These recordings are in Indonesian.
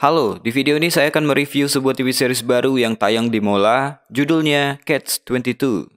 Halo, di video ini saya akan mereview sebuah TV series baru yang tayang di Mola, judulnya Catch 22.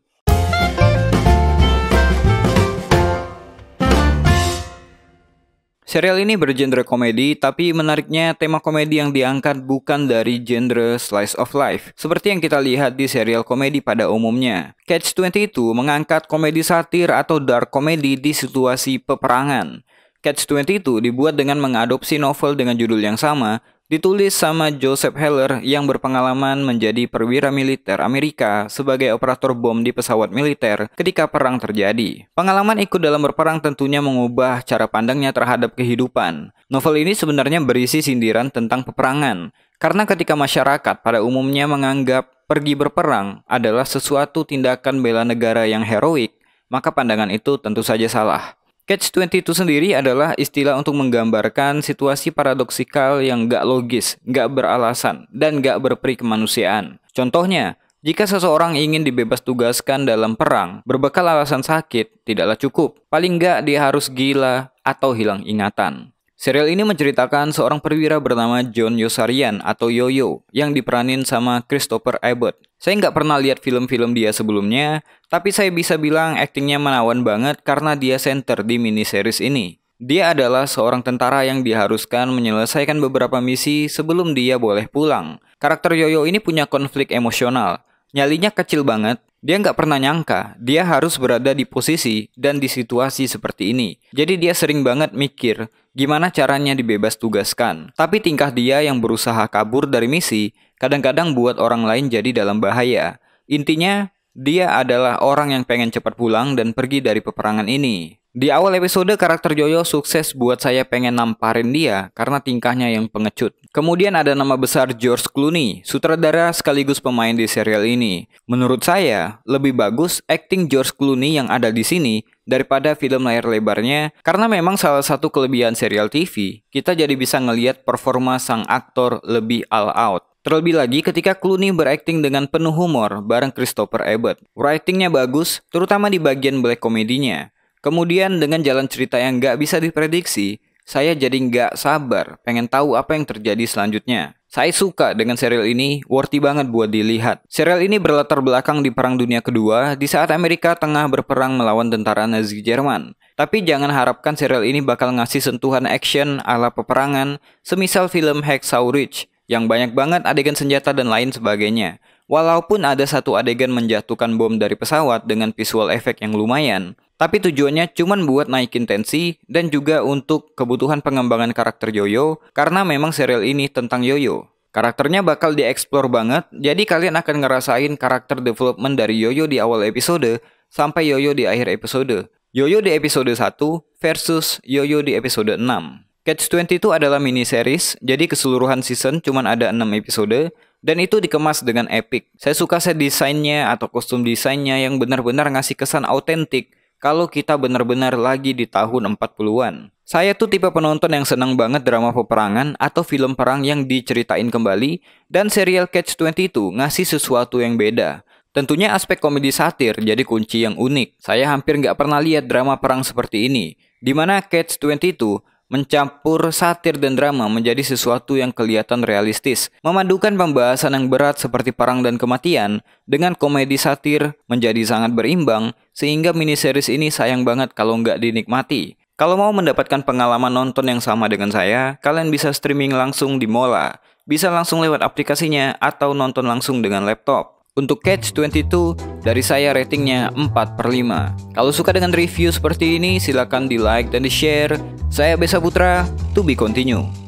Serial ini bergenre komedi, tapi menariknya tema komedi yang diangkat bukan dari genre slice of life, seperti yang kita lihat di serial komedi pada umumnya. Catch 22 mengangkat komedi satir atau dark komedi di situasi peperangan. Catch-22 dibuat dengan mengadopsi novel dengan judul yang sama ditulis sama Joseph Heller yang berpengalaman menjadi perwira militer Amerika sebagai operator bom di pesawat militer ketika perang terjadi. Pengalaman ikut dalam berperang tentunya mengubah cara pandangnya terhadap kehidupan. Novel ini sebenarnya berisi sindiran tentang peperangan, karena ketika masyarakat pada umumnya menganggap pergi berperang adalah sesuatu tindakan bela negara yang heroik, maka pandangan itu tentu saja salah. Catch-22 sendiri adalah istilah untuk menggambarkan situasi paradoksikal yang gak logis, gak beralasan, dan gak berperi kemanusiaan. Contohnya, jika seseorang ingin dibebas tugaskan dalam perang, berbekal alasan sakit tidaklah cukup. Paling gak dia harus gila atau hilang ingatan. Serial ini menceritakan seorang perwira bernama John Yosarian atau Yoyo yang diperanin sama Christopher Abbott. Saya nggak pernah lihat film-film dia sebelumnya, tapi saya bisa bilang aktingnya menawan banget karena dia center di miniseries ini. Dia adalah seorang tentara yang diharuskan menyelesaikan beberapa misi sebelum dia boleh pulang. Karakter Yoyo ini punya konflik emosional. Nyalinya kecil banget, dia nggak pernah nyangka dia harus berada di posisi dan di situasi seperti ini. Jadi dia sering banget mikir gimana caranya dibebas tugaskan. Tapi tingkah dia yang berusaha kabur dari misi kadang-kadang buat orang lain jadi dalam bahaya. Intinya, dia adalah orang yang pengen cepat pulang dan pergi dari peperangan ini. Di awal episode, karakter Joyo sukses buat saya pengen namparin dia karena tingkahnya yang pengecut. Kemudian ada nama besar George Clooney, sutradara sekaligus pemain di serial ini. Menurut saya, lebih bagus acting George Clooney yang ada di sini daripada film layar lebarnya karena memang salah satu kelebihan serial TV, kita jadi bisa ngeliat performa sang aktor lebih all out. Terlebih lagi ketika Clooney berakting dengan penuh humor bareng Christopher Abbott. Writingnya bagus, terutama di bagian black komedinya. Kemudian dengan jalan cerita yang nggak bisa diprediksi, saya jadi nggak sabar pengen tahu apa yang terjadi selanjutnya. Saya suka dengan serial ini, worthy banget buat dilihat. Serial ini berlatar belakang di Perang Dunia Kedua, di saat Amerika tengah berperang melawan tentara Nazi Jerman. Tapi jangan harapkan serial ini bakal ngasih sentuhan action ala peperangan, semisal film Hacksaw Ridge, yang banyak banget adegan senjata dan lain sebagainya. Walaupun ada satu adegan menjatuhkan bom dari pesawat dengan visual efek yang lumayan, tapi tujuannya cuma buat naikin tensi dan juga untuk kebutuhan pengembangan karakter Yoyo karena memang serial ini tentang Yoyo. Karakternya bakal dieksplor banget, jadi kalian akan ngerasain karakter development dari Yoyo di awal episode sampai Yoyo di akhir episode. Yoyo di episode 1 versus Yoyo di episode 6. Catch 22 adalah mini series, jadi keseluruhan season cuma ada 6 episode, dan itu dikemas dengan epic. Saya suka set desainnya atau kostum desainnya yang benar-benar ngasih kesan autentik kalau kita benar-benar lagi di tahun 40-an. Saya tuh tipe penonton yang senang banget drama peperangan atau film perang yang diceritain kembali dan serial Catch-22 ngasih sesuatu yang beda. Tentunya aspek komedi satir jadi kunci yang unik. Saya hampir nggak pernah lihat drama perang seperti ini, di mana Catch-22 mencampur satir dan drama menjadi sesuatu yang kelihatan realistis. Memadukan pembahasan yang berat seperti parang dan kematian dengan komedi satir menjadi sangat berimbang sehingga miniseries ini sayang banget kalau nggak dinikmati. Kalau mau mendapatkan pengalaman nonton yang sama dengan saya, kalian bisa streaming langsung di Mola. Bisa langsung lewat aplikasinya atau nonton langsung dengan laptop. Untuk Catch 22, dari saya ratingnya 4 per 5. Kalau suka dengan review seperti ini, silakan di like dan di share. Saya Besa Putra, to be continue.